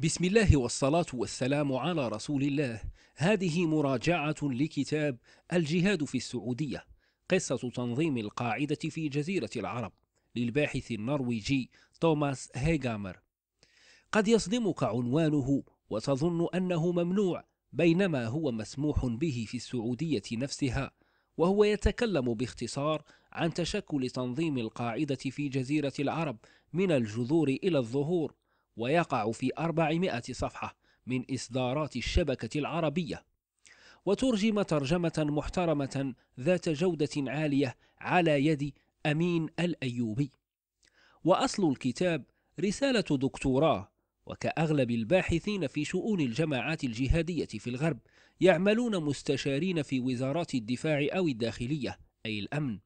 بسم الله والصلاة والسلام على رسول الله هذه مراجعة لكتاب الجهاد في السعودية قصة تنظيم القاعدة في جزيرة العرب للباحث النرويجي توماس هيغامر قد يصدمك عنوانه وتظن أنه ممنوع بينما هو مسموح به في السعودية نفسها وهو يتكلم باختصار عن تشكل تنظيم القاعدة في جزيرة العرب من الجذور إلى الظهور ويقع في 400 صفحة من إصدارات الشبكة العربية وترجم ترجمة محترمة ذات جودة عالية على يد أمين الأيوبي وأصل الكتاب رسالة دكتوراه وكأغلب الباحثين في شؤون الجماعات الجهادية في الغرب يعملون مستشارين في وزارات الدفاع أو الداخلية أي الأمن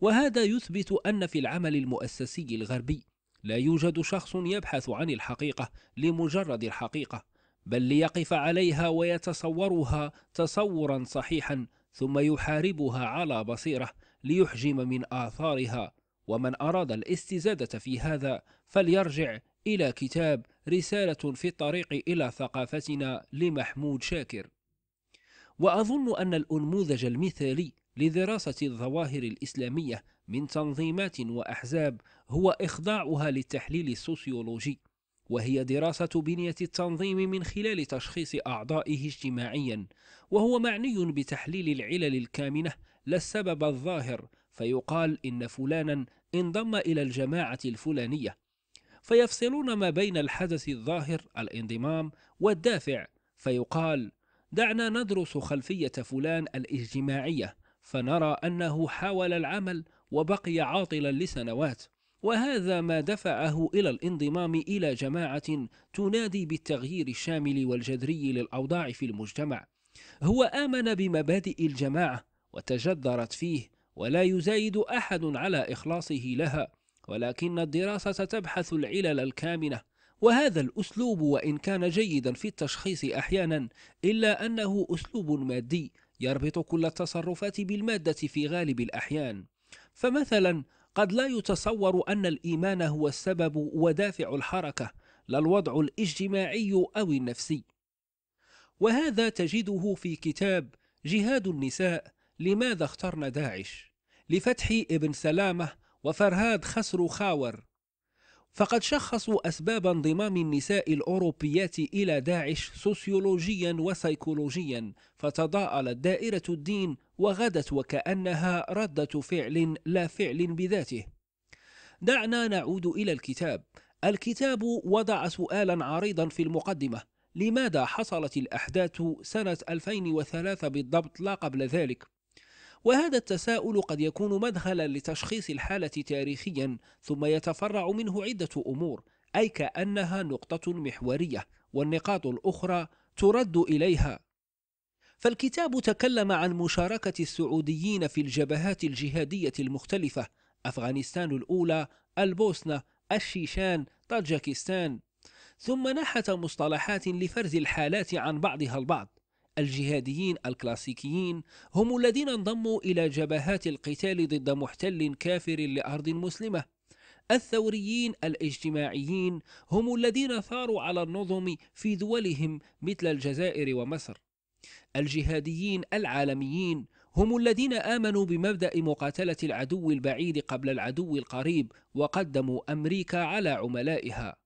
وهذا يثبت أن في العمل المؤسسي الغربي لا يوجد شخص يبحث عن الحقيقة لمجرد الحقيقة بل ليقف عليها ويتصورها تصورا صحيحا ثم يحاربها على بصيرة ليحجم من آثارها ومن أراد الاستزادة في هذا فليرجع إلى كتاب رسالة في الطريق إلى ثقافتنا لمحمود شاكر وأظن أن الأنموذج المثالي لدراسة الظواهر الإسلامية من تنظيمات وأحزاب هو إخضاعها للتحليل السوسيولوجي، وهي دراسة بنية التنظيم من خلال تشخيص أعضائه اجتماعيًا، وهو معني بتحليل العلل الكامنة لا السبب الظاهر، فيقال إن فلانًا انضم إلى الجماعة الفلانية، فيفصلون ما بين الحدث الظاهر الانضمام والدافع، فيقال: دعنا ندرس خلفية فلان الاجتماعية فنرى أنه حاول العمل وبقي عاطلا لسنوات وهذا ما دفعه إلى الانضمام إلى جماعة تنادي بالتغيير الشامل والجذري للأوضاع في المجتمع هو آمن بمبادئ الجماعة وتجذرت فيه ولا يزايد أحد على إخلاصه لها ولكن الدراسة تبحث العلل الكامنة وهذا الأسلوب وإن كان جيدا في التشخيص أحيانا إلا أنه أسلوب مادي يربط كل التصرفات بالمادة في غالب الأحيان فمثلا قد لا يتصور أن الإيمان هو السبب ودافع الحركة لا الوضع الاجتماعي أو النفسي وهذا تجده في كتاب جهاد النساء لماذا اخترنا داعش لفتحي ابن سلامة وفرهاد خسرو خاور فقد شخصوا أسباب انضمام النساء الأوروبيات إلى داعش سوسيولوجيا وسيكولوجيا فتضاءلت دائرة الدين وغدت وكأنها ردة فعل لا فعل بذاته دعنا نعود إلى الكتاب الكتاب وضع سؤالا عريضا في المقدمة لماذا حصلت الأحداث سنة 2003 بالضبط لا قبل ذلك؟ وهذا التساؤل قد يكون مدخلا لتشخيص الحالة تاريخيا ثم يتفرع منه عدة أمور أي كأنها نقطة محورية والنقاط الأخرى ترد إليها فالكتاب تكلم عن مشاركة السعوديين في الجبهات الجهادية المختلفة أفغانستان الأولى، البوسنة، الشيشان، طاجكستان ثم نحت مصطلحات لفرز الحالات عن بعضها البعض الجهاديين الكلاسيكيين هم الذين انضموا إلى جبهات القتال ضد محتل كافر لأرض مسلمة الثوريين الاجتماعيين هم الذين ثاروا على النظم في دولهم مثل الجزائر ومصر الجهاديين العالميين هم الذين آمنوا بمبدأ مقاتلة العدو البعيد قبل العدو القريب وقدموا أمريكا على عملائها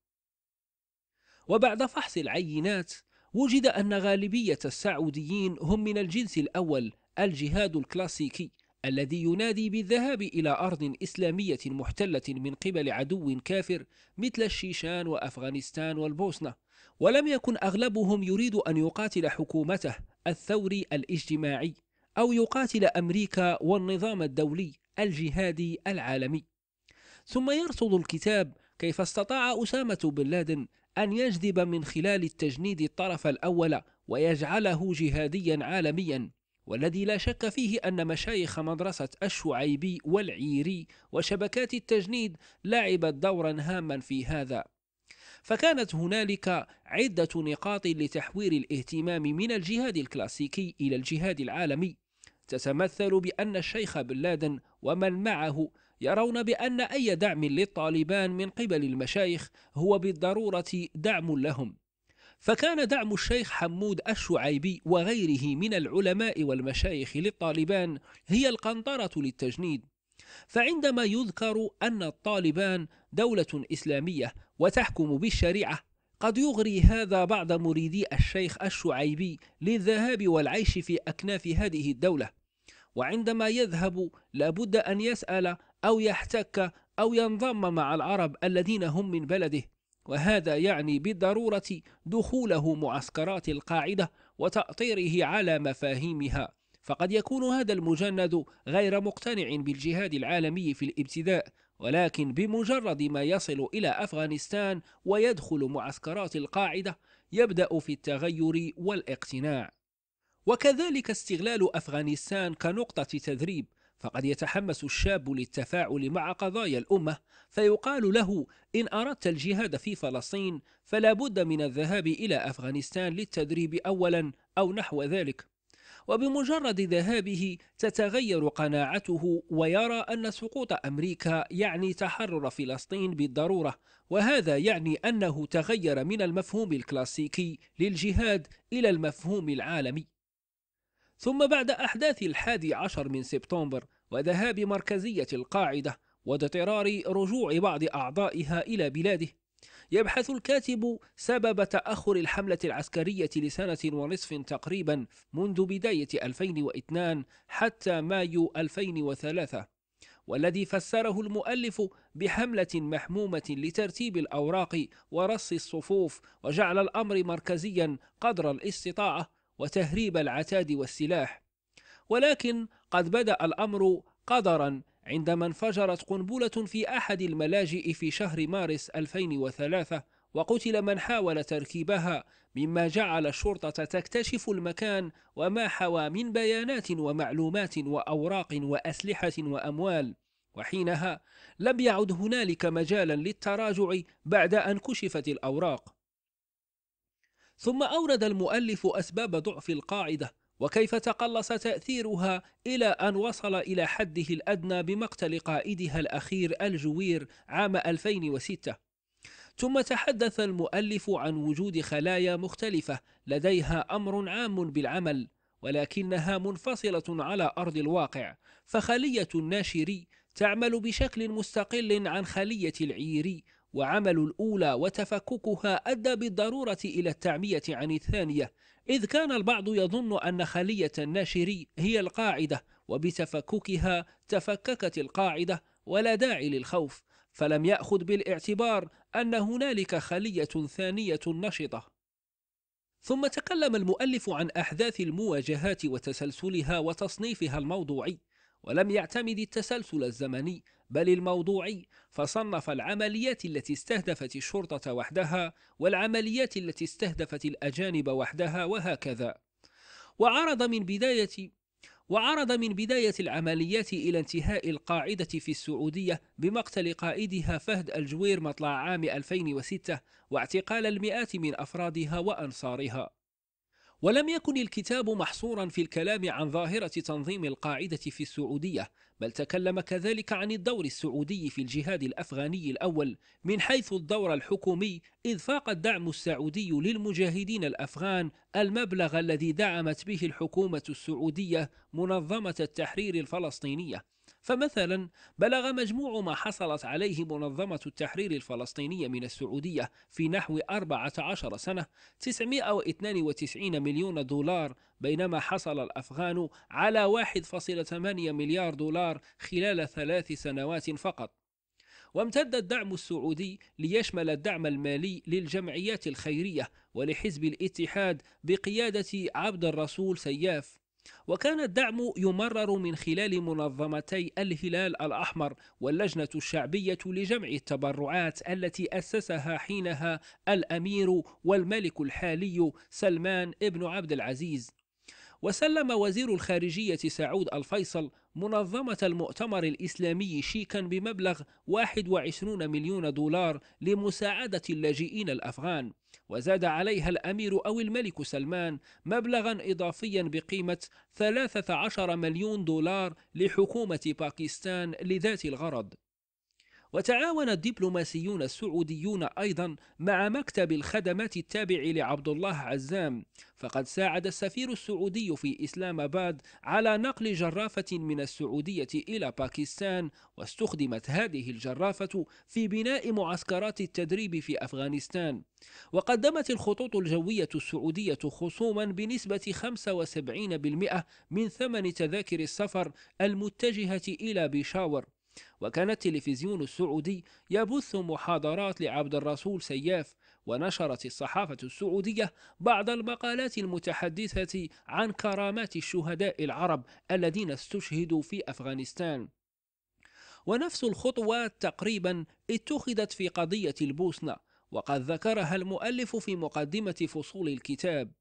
وبعد فحص العينات وجد أن غالبية السعوديين هم من الجنس الأول الجهاد الكلاسيكي الذي ينادي بالذهاب إلى أرض إسلامية محتلة من قبل عدو كافر مثل الشيشان وأفغانستان والبوسنة ولم يكن أغلبهم يريد أن يقاتل حكومته الثوري الاجتماعي أو يقاتل أمريكا والنظام الدولي الجهادي العالمي ثم يرصد الكتاب كيف استطاع أسامة بن لادن أن يجذب من خلال التجنيد الطرف الأول ويجعله جهاديا عالميا والذي لا شك فيه أن مشايخ مدرسة الشعيبي والعيري وشبكات التجنيد لعبت دورا هاما في هذا فكانت هنالك عدة نقاط لتحوير الاهتمام من الجهاد الكلاسيكي إلى الجهاد العالمي تتمثل بأن الشيخ بن لادن ومن معه يرون بأن أي دعم للطالبان من قبل المشايخ هو بالضرورة دعم لهم فكان دعم الشيخ حمود الشعيبي وغيره من العلماء والمشايخ للطالبان هي القنطرة للتجنيد فعندما يذكر أن الطالبان دولة إسلامية وتحكم بالشريعة قد يغري هذا بعض مريدي الشيخ الشعيبي للذهاب والعيش في أكناف هذه الدولة وعندما يذهب لابد أن يسأل أو يحتك أو ينضم مع العرب الذين هم من بلده وهذا يعني بالضرورة دخوله معسكرات القاعدة وتأطيره على مفاهيمها فقد يكون هذا المجند غير مقتنع بالجهاد العالمي في الابتداء ولكن بمجرد ما يصل إلى أفغانستان ويدخل معسكرات القاعدة يبدأ في التغير والاقتناع وكذلك استغلال أفغانستان كنقطة تدريب فقد يتحمس الشاب للتفاعل مع قضايا الأمة فيقال له إن أردت الجهاد في فلسطين فلا بد من الذهاب إلى أفغانستان للتدريب أولا أو نحو ذلك وبمجرد ذهابه تتغير قناعته ويرى أن سقوط أمريكا يعني تحرر فلسطين بالضرورة وهذا يعني أنه تغير من المفهوم الكلاسيكي للجهاد إلى المفهوم العالمي ثم بعد أحداث الحادي عشر من سبتمبر وذهاب مركزية القاعدة واضطرار رجوع بعض أعضائها إلى بلاده يبحث الكاتب سبب تأخر الحملة العسكرية لسنة ونصف تقريبا منذ بداية 2002 حتى مايو 2003 والذي فسره المؤلف بحملة محمومة لترتيب الأوراق ورص الصفوف وجعل الأمر مركزيا قدر الاستطاعة وتهريب العتاد والسلاح ولكن قد بدأ الأمر قدرا عندما انفجرت قنبلة في أحد الملاجئ في شهر مارس 2003 وقتل من حاول تركيبها مما جعل الشرطة تكتشف المكان وما حوى من بيانات ومعلومات وأوراق وأسلحة وأموال وحينها لم يعد هنالك مجالا للتراجع بعد أن كشفت الأوراق ثم أورد المؤلف أسباب ضعف القاعدة وكيف تقلص تأثيرها إلى أن وصل إلى حده الأدنى بمقتل قائدها الأخير الجوير عام 2006 ثم تحدث المؤلف عن وجود خلايا مختلفة لديها أمر عام بالعمل ولكنها منفصلة على أرض الواقع فخلية الناشري تعمل بشكل مستقل عن خلية العيري وعمل الأولى وتفككها أدى بالضرورة إلى التعمية عن الثانية إذ كان البعض يظن أن خلية الناشري هي القاعدة وبتفككها تفككت القاعدة ولا داعي للخوف فلم يأخذ بالاعتبار أن هنالك خلية ثانية نشطة ثم تكلم المؤلف عن أحداث المواجهات وتسلسلها وتصنيفها الموضوعي ولم يعتمد التسلسل الزمني بل الموضوعي فصنف العمليات التي استهدفت الشرطة وحدها والعمليات التي استهدفت الأجانب وحدها وهكذا وعرض من بداية وعرض من بداية العمليات إلى انتهاء القاعدة في السعودية بمقتل قائدها فهد الجوير مطلع عام 2006 واعتقال المئات من أفرادها وأنصارها ولم يكن الكتاب محصورا في الكلام عن ظاهرة تنظيم القاعدة في السعودية بل تكلم كذلك عن الدور السعودي في الجهاد الأفغاني الأول من حيث الدور الحكومي إذ فاق الدعم السعودي للمجاهدين الأفغان المبلغ الذي دعمت به الحكومة السعودية منظمة التحرير الفلسطينية فمثلا بلغ مجموع ما حصلت عليه منظمة التحرير الفلسطينية من السعودية في نحو 14 سنة 992 مليون دولار بينما حصل الأفغان على 1.8 مليار دولار خلال ثلاث سنوات فقط وامتد الدعم السعودي ليشمل الدعم المالي للجمعيات الخيرية ولحزب الاتحاد بقيادة عبد الرسول سياف وكان الدعم يمرر من خلال منظمتي الهلال الأحمر واللجنة الشعبية لجمع التبرعات التي أسسها حينها الأمير والملك الحالي سلمان ابن عبد العزيز وسلم وزير الخارجية سعود الفيصل منظمة المؤتمر الإسلامي شيكا بمبلغ 21 مليون دولار لمساعدة اللاجئين الأفغان وزاد عليها الأمير أو الملك سلمان مبلغا إضافيا بقيمة 13 مليون دولار لحكومة باكستان لذات الغرض وتعاون الدبلوماسيون السعوديون أيضا مع مكتب الخدمات التابع لعبد الله عزام فقد ساعد السفير السعودي في إسلام أباد على نقل جرافة من السعودية إلى باكستان واستخدمت هذه الجرافة في بناء معسكرات التدريب في أفغانستان وقدمت الخطوط الجوية السعودية خصوما بنسبة 75% من ثمن تذاكر السفر المتجهة إلى بيشاور وكان التلفزيون السعودي يبث محاضرات لعبد الرسول سياف ونشرت الصحافة السعودية بعض المقالات المتحدثة عن كرامات الشهداء العرب الذين استشهدوا في أفغانستان ونفس الخطوات تقريبا اتخذت في قضية البوسنة وقد ذكرها المؤلف في مقدمة فصول الكتاب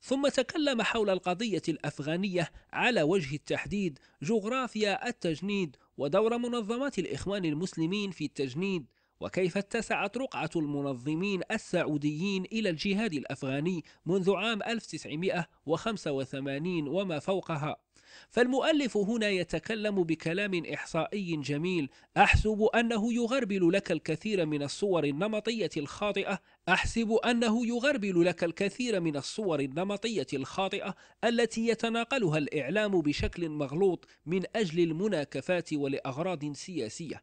ثم تكلم حول القضية الأفغانية على وجه التحديد جغرافيا التجنيد ودور منظمات الإخوان المسلمين في التجنيد وكيف اتسعت رقعة المنظمين السعوديين إلى الجهاد الأفغاني منذ عام 1985 وما فوقها فالمؤلف هنا يتكلم بكلام إحصائي جميل أحسب أنه يغربل لك الكثير من الصور النمطية الخاطئة أحسب أنه يغربل لك الكثير من الصور النمطية الخاطئة التي يتناقلها الإعلام بشكل مغلوط من أجل المناكفات ولأغراض سياسية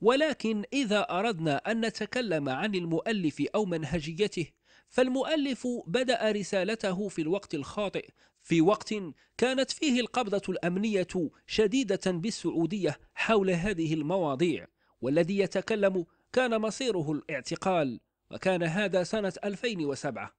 ولكن إذا أردنا أن نتكلم عن المؤلف أو منهجيته فالمؤلف بدأ رسالته في الوقت الخاطئ في وقت كانت فيه القبضة الأمنية شديدة بالسعودية حول هذه المواضيع والذي يتكلم كان مصيره الاعتقال وكان هذا سنة 2007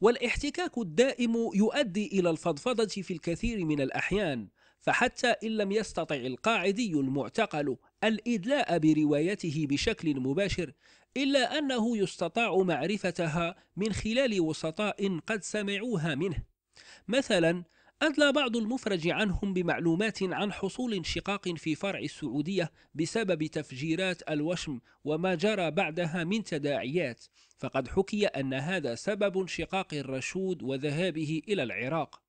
والاحتكاك الدائم يؤدي إلى الفضفضة في الكثير من الأحيان فحتى إن لم يستطع القاعدي المعتقل الإدلاء بروايته بشكل مباشر إلا أنه يستطاع معرفتها من خلال وسطاء قد سمعوها منه مثلا أدلى بعض المفرج عنهم بمعلومات عن حصول انشقاق في فرع السعودية بسبب تفجيرات الوشم وما جرى بعدها من تداعيات فقد حكي أن هذا سبب انشقاق الرشود وذهابه إلى العراق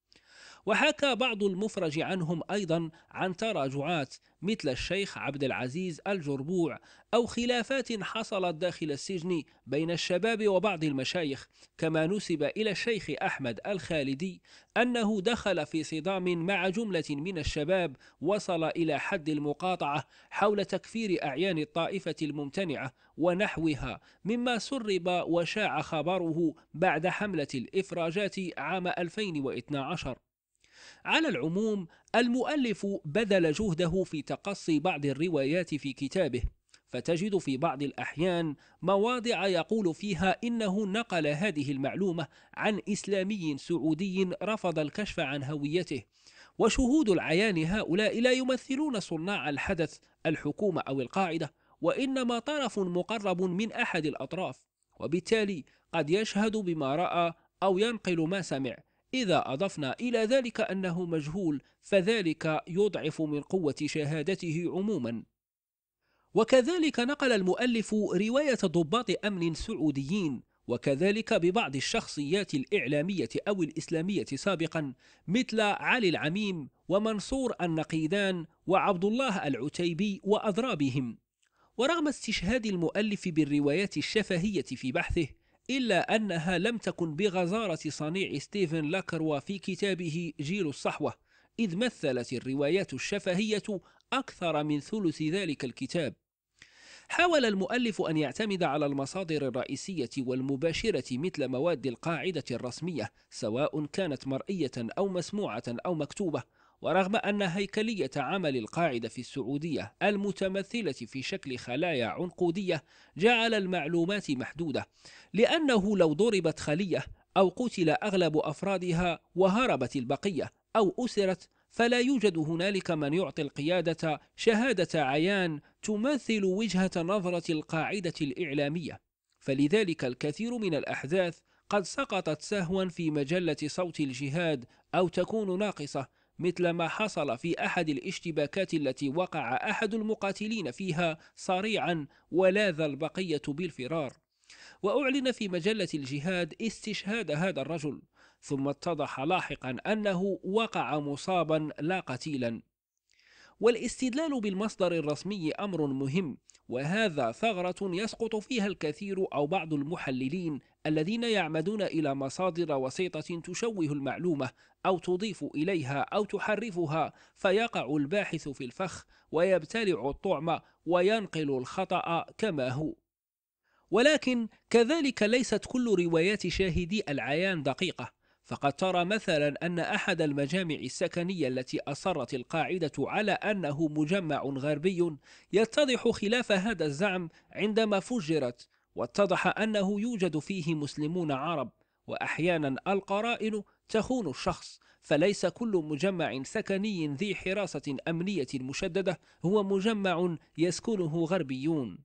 وحكى بعض المفرج عنهم أيضا عن تراجعات مثل الشيخ عبد العزيز الجربوع أو خلافات حصلت داخل السجن بين الشباب وبعض المشايخ كما نسب إلى الشيخ أحمد الخالدي أنه دخل في صدام مع جملة من الشباب وصل إلى حد المقاطعة حول تكفير أعيان الطائفة الممتنعة ونحوها مما سرب وشاع خبره بعد حملة الإفراجات عام 2012 على العموم المؤلف بذل جهده في تقصي بعض الروايات في كتابه فتجد في بعض الأحيان مواضع يقول فيها إنه نقل هذه المعلومة عن إسلامي سعودي رفض الكشف عن هويته وشهود العيان هؤلاء لا يمثلون صناع الحدث الحكومة أو القاعدة وإنما طرف مقرب من أحد الأطراف وبالتالي قد يشهد بما رأى أو ينقل ما سمع إذا أضفنا إلى ذلك أنه مجهول فذلك يضعف من قوة شهادته عموما وكذلك نقل المؤلف رواية ضباط أمن سعوديين وكذلك ببعض الشخصيات الإعلامية أو الإسلامية سابقا مثل علي العميم ومنصور النقيدان وعبد الله العتيبي وأضرابهم ورغم استشهاد المؤلف بالروايات الشفهية في بحثه إلا أنها لم تكن بغزارة صنيع ستيفن لاكروا في كتابه جيل الصحوة إذ مثلت الروايات الشفهية أكثر من ثلث ذلك الكتاب حاول المؤلف أن يعتمد على المصادر الرئيسية والمباشرة مثل مواد القاعدة الرسمية سواء كانت مرئية أو مسموعة أو مكتوبة ورغم أن هيكلية عمل القاعدة في السعودية المتمثلة في شكل خلايا عنقودية جعل المعلومات محدودة لأنه لو ضربت خلية أو قتل أغلب أفرادها وهربت البقية أو أسرت فلا يوجد هنالك من يعطي القيادة شهادة عيان تمثل وجهة نظرة القاعدة الإعلامية فلذلك الكثير من الأحداث قد سقطت سهوا في مجلة صوت الجهاد أو تكون ناقصة مثل ما حصل في أحد الاشتباكات التي وقع أحد المقاتلين فيها صريعا ولاذ البقية بالفرار وأعلن في مجلة الجهاد استشهاد هذا الرجل ثم اتضح لاحقا أنه وقع مصابا لا قتيلا والاستدلال بالمصدر الرسمي أمر مهم وهذا ثغرة يسقط فيها الكثير أو بعض المحللين الذين يعمدون إلى مصادر وسيطة تشوه المعلومة أو تضيف إليها أو تحرفها فيقع الباحث في الفخ ويبتلع الطعم وينقل الخطأ كما هو ولكن كذلك ليست كل روايات شاهدي العيان دقيقة فقد ترى مثلا أن أحد المجامع السكنية التي أصرت القاعدة على أنه مجمع غربي يتضح خلاف هذا الزعم عندما فجرت واتضح أنه يوجد فيه مسلمون عرب وأحيانا القرائن تخون الشخص فليس كل مجمع سكني ذي حراسة أمنية مشددة هو مجمع يسكنه غربيون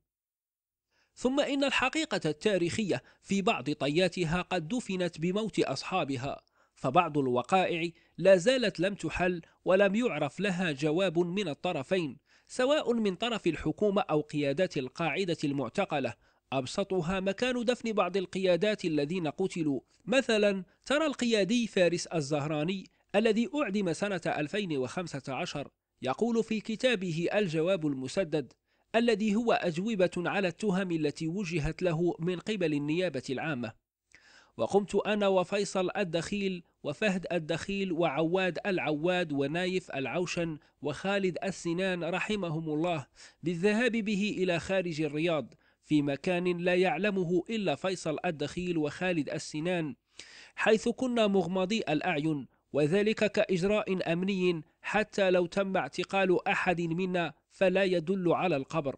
ثم إن الحقيقة التاريخية في بعض طياتها قد دفنت بموت أصحابها فبعض الوقائع لا زالت لم تحل ولم يعرف لها جواب من الطرفين سواء من طرف الحكومة أو قيادات القاعدة المعتقلة أبسطها مكان دفن بعض القيادات الذين قتلوا مثلا ترى القيادي فارس الزهراني الذي أعدم سنة 2015 يقول في كتابه الجواب المسدد الذي هو أجوبة على التهم التي وجهت له من قبل النيابة العامة وقمت أنا وفيصل الدخيل وفهد الدخيل وعواد العواد ونايف العوشن وخالد السنان رحمهم الله بالذهاب به إلى خارج الرياض في مكان لا يعلمه إلا فيصل الدخيل وخالد السنان حيث كنا مغمضي الأعين وذلك كإجراء أمني حتى لو تم اعتقال أحد منا فلا يدل على القبر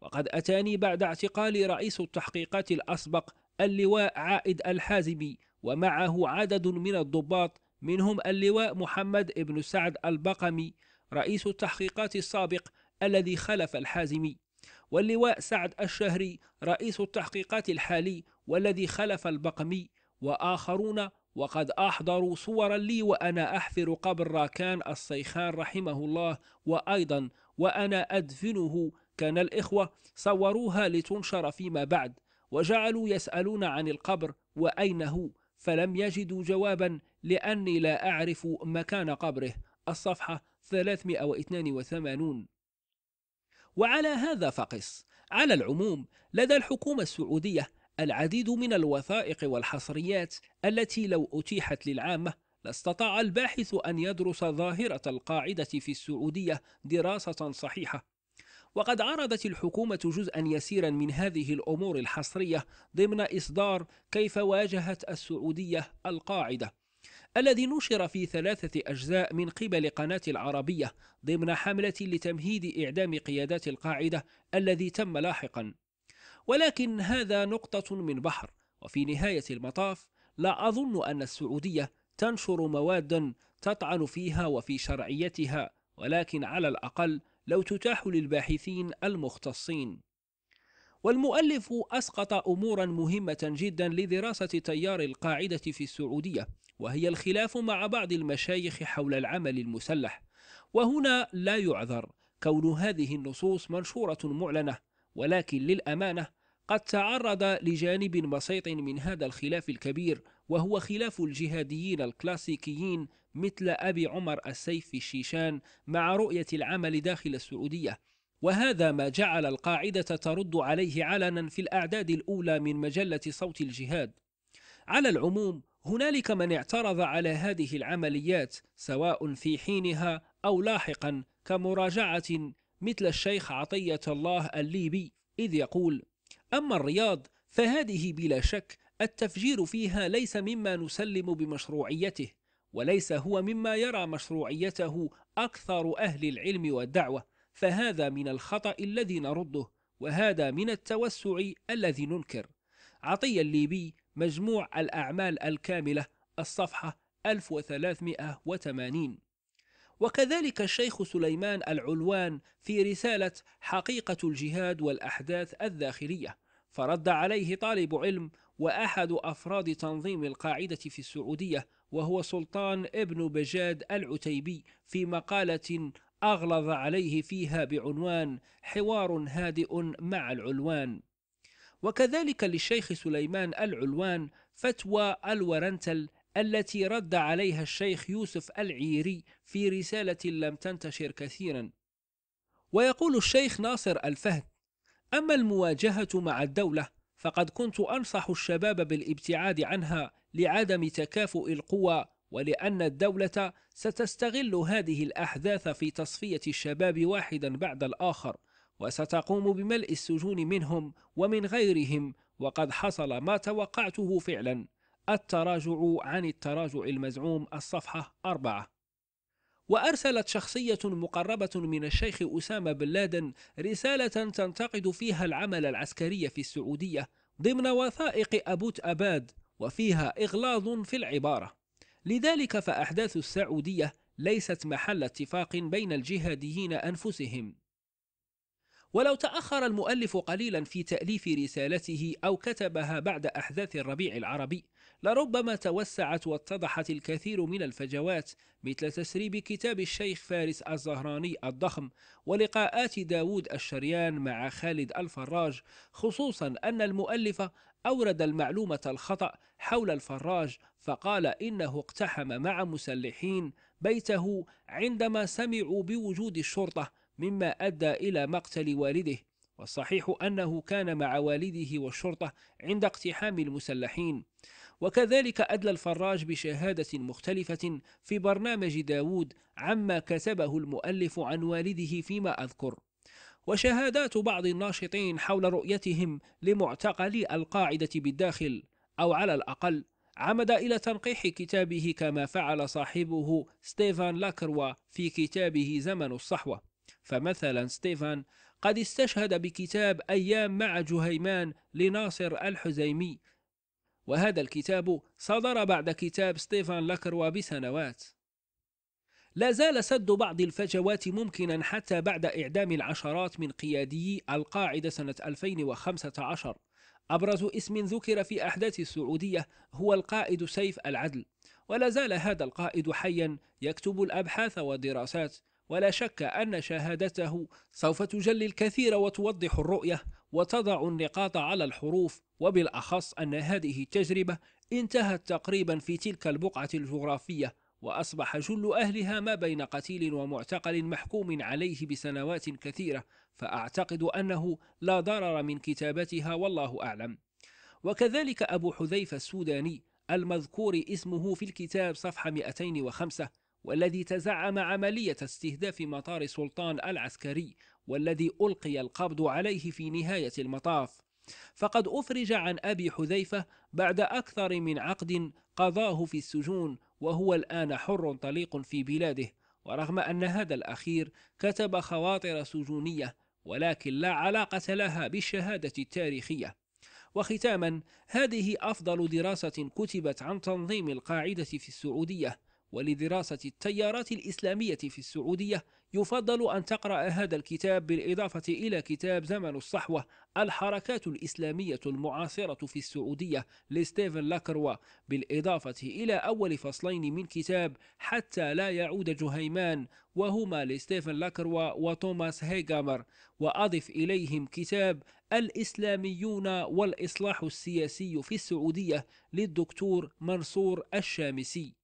وقد أتاني بعد اعتقالي رئيس التحقيقات الأسبق اللواء عائد الحازمي ومعه عدد من الضباط منهم اللواء محمد بن سعد البقمي رئيس التحقيقات السابق الذي خلف الحازمي واللواء سعد الشهري رئيس التحقيقات الحالي والذي خلف البقمي وآخرون وقد أحضروا صورا لي وأنا أحفر قبر راكان الصيخان رحمه الله وأيضا وأنا أدفنه كان الإخوة صوروها لتنشر فيما بعد وجعلوا يسألون عن القبر وأين هو فلم يجدوا جوابا لأني لا أعرف مكان قبره الصفحة 382 وعلى هذا فقس على العموم لدى الحكومة السعودية العديد من الوثائق والحصريات التي لو أتيحت للعامة لاستطاع الباحث أن يدرس ظاهرة القاعدة في السعودية دراسة صحيحة وقد عرضت الحكومة جزءا يسيرا من هذه الأمور الحصرية ضمن إصدار كيف واجهت السعودية القاعدة الذي نشر في ثلاثة أجزاء من قبل قناة العربية ضمن حملة لتمهيد إعدام قيادات القاعدة الذي تم لاحقا ولكن هذا نقطة من بحر وفي نهاية المطاف لا أظن أن السعودية تنشر مواد تطعن فيها وفي شرعيتها ولكن على الأقل لو تتاح للباحثين المختصين والمؤلف أسقط أمورا مهمة جدا لدراسة تيار القاعدة في السعودية وهي الخلاف مع بعض المشايخ حول العمل المسلح وهنا لا يعذر كون هذه النصوص منشورة معلنة ولكن للأمانة قد تعرض لجانب بسيط من هذا الخلاف الكبير وهو خلاف الجهاديين الكلاسيكيين مثل أبي عمر السيف الشيشان مع رؤية العمل داخل السعودية وهذا ما جعل القاعدة ترد عليه علنا في الأعداد الأولى من مجلة صوت الجهاد على العموم هنالك من اعترض على هذه العمليات سواء في حينها أو لاحقا كمراجعة مثل الشيخ عطية الله الليبي إذ يقول أما الرياض فهذه بلا شك التفجير فيها ليس مما نسلم بمشروعيته وليس هو مما يرى مشروعيته اكثر اهل العلم والدعوه فهذا من الخطا الذي نرده وهذا من التوسع الذي ننكر عطيه الليبي مجموع الاعمال الكامله الصفحه 1380 وكذلك الشيخ سليمان العلوان في رسالة حقيقة الجهاد والأحداث الداخلية فرد عليه طالب علم وأحد أفراد تنظيم القاعدة في السعودية وهو سلطان ابن بجاد العتيبي في مقالة أغلظ عليه فيها بعنوان حوار هادئ مع العلوان وكذلك للشيخ سليمان العلوان فتوى الورنتل التي رد عليها الشيخ يوسف العيري في رسالة لم تنتشر كثيرا ويقول الشيخ ناصر الفهد أما المواجهة مع الدولة فقد كنت أنصح الشباب بالابتعاد عنها لعدم تكافؤ القوى ولأن الدولة ستستغل هذه الأحداث في تصفية الشباب واحدا بعد الآخر وستقوم بملء السجون منهم ومن غيرهم وقد حصل ما توقعته فعلا التراجع عن التراجع المزعوم الصفحة 4 وأرسلت شخصية مقربة من الشيخ أسامة بن لادن رسالة تنتقد فيها العمل العسكري في السعودية ضمن وثائق أبوت أباد وفيها إغلاظ في العبارة لذلك فأحداث السعودية ليست محل اتفاق بين الجهاديين أنفسهم ولو تأخر المؤلف قليلا في تأليف رسالته أو كتبها بعد أحداث الربيع العربي لربما توسعت واتضحت الكثير من الفجوات مثل تسريب كتاب الشيخ فارس الزهراني الضخم ولقاءات داود الشريان مع خالد الفراج خصوصا أن المؤلف أورد المعلومة الخطأ حول الفراج فقال إنه اقتحم مع مسلحين بيته عندما سمعوا بوجود الشرطة مما أدى إلى مقتل والده والصحيح أنه كان مع والده والشرطة عند اقتحام المسلحين وكذلك أدلى الفراج بشهادة مختلفة في برنامج داود عما كتبه المؤلف عن والده فيما أذكر وشهادات بعض الناشطين حول رؤيتهم لمعتقلي القاعدة بالداخل أو على الأقل عمد إلى تنقيح كتابه كما فعل صاحبه ستيفان لاكروا في كتابه زمن الصحوة فمثلا ستيفان قد استشهد بكتاب أيام مع جهيمان لناصر الحزيمي وهذا الكتاب صدر بعد كتاب ستيفان لاكروا بسنوات لا زال سد بعض الفجوات ممكنا حتى بعد إعدام العشرات من قيادي القاعدة سنة 2015 أبرز اسم ذكر في أحداث السعودية هو القائد سيف العدل ولا زال هذا القائد حيا يكتب الأبحاث والدراسات ولا شك أن شهادته سوف تجلي الكثير وتوضح الرؤية وتضع النقاط على الحروف وبالأخص أن هذه التجربة انتهت تقريبا في تلك البقعة الجغرافية وأصبح جل أهلها ما بين قتيل ومعتقل محكوم عليه بسنوات كثيرة فأعتقد أنه لا ضرر من كتابتها والله أعلم وكذلك أبو حذيفة السوداني المذكور اسمه في الكتاب صفحة 205 والذي تزعم عملية استهداف مطار سلطان العسكري والذي ألقي القبض عليه في نهاية المطاف فقد أفرج عن أبي حذيفة بعد أكثر من عقد قضاه في السجون وهو الآن حر طليق في بلاده ورغم أن هذا الأخير كتب خواطر سجونية ولكن لا علاقة لها بالشهادة التاريخية وختاما هذه أفضل دراسة كتبت عن تنظيم القاعدة في السعودية ولدراسة التيارات الإسلامية في السعودية يفضل أن تقرأ هذا الكتاب بالإضافة إلى كتاب زمن الصحوة الحركات الإسلامية المعاصرة في السعودية لستيفن لاكروا بالإضافة إلى أول فصلين من كتاب حتى لا يعود جهيمان وهما لستيفن لاكروا وتوماس هيغامر وأضف إليهم كتاب الإسلاميون والإصلاح السياسي في السعودية للدكتور منصور الشامسي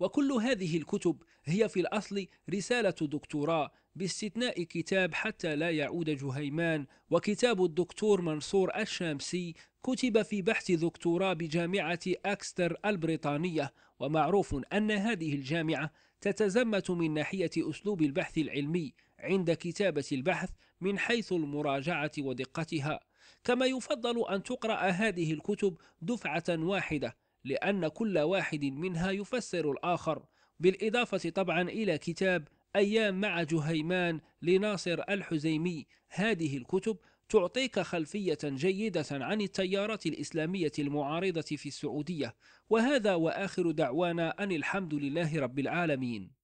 وكل هذه الكتب هي في الأصل رسالة دكتوراه باستثناء كتاب حتى لا يعود جهيمان وكتاب الدكتور منصور الشامسي كتب في بحث دكتوراه بجامعة أكستر البريطانية ومعروف أن هذه الجامعة تتزمت من ناحية أسلوب البحث العلمي عند كتابة البحث من حيث المراجعة ودقتها كما يفضل أن تقرأ هذه الكتب دفعة واحدة لأن كل واحد منها يفسر الآخر بالإضافة طبعا إلى كتاب أيام مع جهيمان لناصر الحزيمي هذه الكتب تعطيك خلفية جيدة عن التيارات الإسلامية المعارضة في السعودية وهذا وآخر دعوانا أن الحمد لله رب العالمين